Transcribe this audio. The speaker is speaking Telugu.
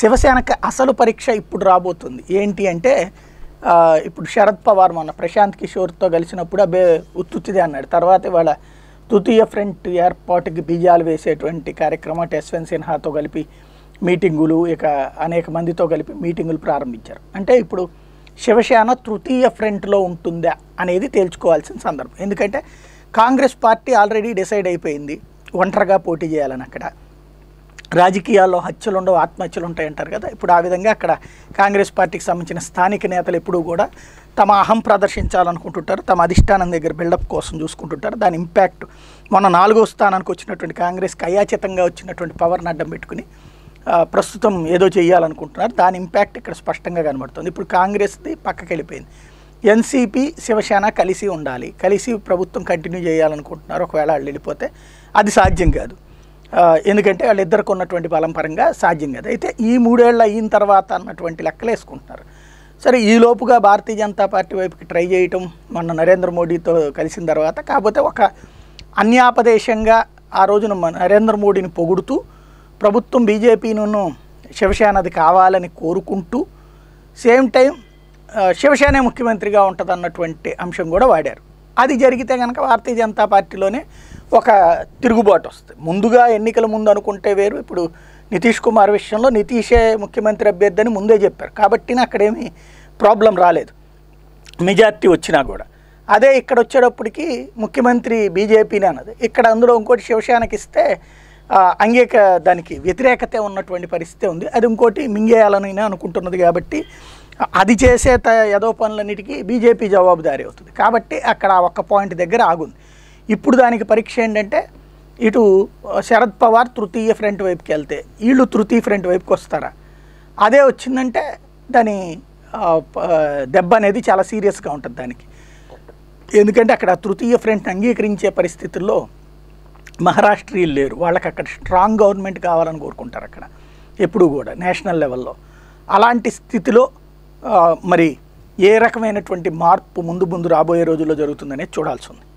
శివసేనకి అసలు పరీక్ష ఇప్పుడు రాబోతుంది ఏంటి అంటే ఇప్పుడు శరద్ పవార్ మొన్న ప్రశాంత్ కిషోర్తో కలిసినప్పుడు అబ్బే ఉత్తుతిదే అన్నాడు తర్వాత ఇవాళ తృతీయ ఫ్రంట్ ఏర్పాటుకి బీజాలు వేసేటువంటి కార్యక్రమం యశ్వంత్ సిన్హాతో కలిపి మీటింగులు ఇక అనేక మందితో కలిపి మీటింగులు ప్రారంభించారు అంటే ఇప్పుడు శివసేన తృతీయ ఫ్రంట్లో ఉంటుందా అనేది తేల్చుకోవాల్సిన సందర్భం ఎందుకంటే కాంగ్రెస్ పార్టీ ఆల్రెడీ డిసైడ్ అయిపోయింది ఒంటరిగా పోటీ చేయాలని అక్కడ రాజకీయాల్లో హత్యలు ఉండవు ఆత్మహత్యలు ఉంటాయంటారు కదా ఇప్పుడు ఆ విధంగా అక్కడ కాంగ్రెస్ పార్టీకి సంబంధించిన స్థానిక నేతలు ఎప్పుడూ కూడా తమ అహం ప్రదర్శించాలనుకుంటుంటారు తమ అధిష్టానం దగ్గర బిల్డప్ కోసం చూసుకుంటుంటారు దాని ఇంపాక్ట్ మొన్న నాలుగో స్థానానికి వచ్చినటువంటి కాంగ్రెస్కి అయాచితంగా వచ్చినటువంటి పవర్ని అడ్డం పెట్టుకుని ప్రస్తుతం ఏదో చేయాలనుకుంటున్నారు దాని ఇంపాక్ట్ ఇక్కడ స్పష్టంగా కనబడుతుంది ఇప్పుడు కాంగ్రెస్ది పక్కకి వెళ్ళిపోయింది ఎన్సీపీ శివసేన కలిసి ఉండాలి కలిసి ప్రభుత్వం కంటిన్యూ చేయాలనుకుంటున్నారు ఒకవేళ వాళ్ళు వెళ్ళిపోతే అది సాధ్యం కాదు ఎందుకంటే వాళ్ళిద్దరికి ఉన్నటువంటి బలం పరంగా సాధ్యం కదా అయితే ఈ మూడేళ్ళు అయిన తర్వాత అన్నటువంటి లెక్కలు వేసుకుంటున్నారు సరే ఈలోపుగా భారతీయ జనతా పార్టీ వైపుకి ట్రై చేయటం మొన్న నరేంద్ర మోడీతో కలిసిన తర్వాత కాకపోతే ఒక అన్యాపదేశంగా ఆ రోజున నరేంద్ర మోడీని పొగుడుతూ ప్రభుత్వం బీజేపీను శివసేనది కావాలని కోరుకుంటూ సేమ్ టైం శివసేన ముఖ్యమంత్రిగా ఉంటుంది అన్నటువంటి అంశం కూడా వాడారు అది జరిగితే కనుక భారతీయ జనతా పార్టీలోనే ఒక తిరుగుబాటు వస్తుంది ముందుగా ఎన్నికల ముందు అనుకుంటే వేరు ఇప్పుడు నితీష్ కుమార్ విషయంలో నితీషే ముఖ్యమంత్రి అభ్యర్థి అని ముందే చెప్పారు కాబట్టి అక్కడేమీ ప్రాబ్లం రాలేదు మెజార్టీ వచ్చినా కూడా అదే ఇక్కడ వచ్చేటప్పటికి ముఖ్యమంత్రి బీజేపీని అన్నది ఇక్కడ అందులో ఇంకోటి శివసేనకి ఇస్తే అంగీక దానికి వ్యతిరేకత ఉన్నటువంటి పరిస్థితి ఉంది అది ఇంకోటి మింగేయాలని అనుకుంటున్నది కాబట్టి అది చేసే త యదో పనులన్నిటికీ బీజేపీ జవాబుదారీ అవుతుంది కాబట్టి అక్కడ ఒక్క పాయింట్ దగ్గర ఆగుంది ఇప్పుడు దానికి పరీక్ష ఏంటంటే ఇటు శరద్ పవార్ తృతీయ ఫ్రంట్ వైపుకి వెళ్తే వీళ్ళు తృతీయ ఫ్రంట్ వైపుకి వస్తారా అదే వచ్చిందంటే దాని దెబ్బ అనేది చాలా సీరియస్గా ఉంటుంది దానికి ఎందుకంటే అక్కడ తృతీయ ఫ్రంట్ని అంగీకరించే పరిస్థితుల్లో మహారాష్ట్రీయులు లేరు వాళ్ళకి అక్కడ స్ట్రాంగ్ గవర్నమెంట్ కావాలని కోరుకుంటారు అక్కడ ఎప్పుడు కూడా నేషనల్ లెవెల్లో అలాంటి స్థితిలో మరి ఏ రకమైనటువంటి మార్పు ముందు ముందు రాబోయే రోజుల్లో జరుగుతుందనేది చూడాల్సి ఉంది